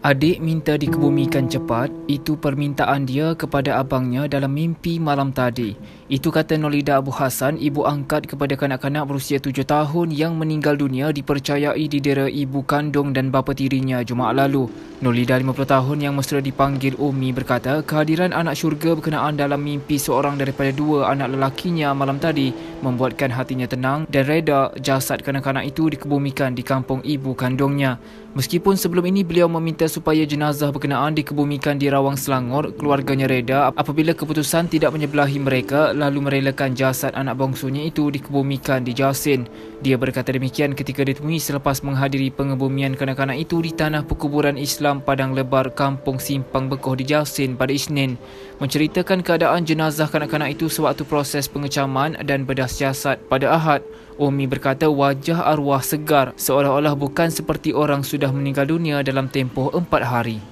Adik minta dikebumikan cepat, itu permintaan dia kepada abangnya dalam mimpi malam tadi. Itu kata Nolida Abu Hassan, ibu angkat kepada kanak-kanak berusia 7 tahun yang meninggal dunia dipercayai di didera ibu kandung dan bapa tirinya Jumaat lalu. Nolida 50 tahun yang mesra dipanggil Umi berkata, kehadiran anak syurga berkenaan dalam mimpi seorang daripada dua anak lelakinya malam tadi membuatkan hatinya tenang dan reda jasad kanak-kanak itu dikebumikan di kampung ibu kandungnya. Meskipun sebelum ini beliau meminta supaya jenazah berkenaan dikebumikan di Rawang Selangor, keluarganya reda apabila keputusan tidak menyebelahi mereka lalu merelakan jasad anak bongsunya itu dikebumikan di Jasin. Dia berkata demikian ketika ditemui selepas menghadiri pengebumian kanak-kanak itu di tanah perkuburan Islam Padang Lebar Kampung Simpang Bekoh di Jasin pada Isnin. Menceritakan keadaan jenazah kanak-kanak itu sewaktu proses pengecaman dan bedah bekas jasad pada Ahad. Umi berkata wajah arwah segar seolah-olah bukan seperti orang sudah meninggal dunia dalam tempoh empat hari.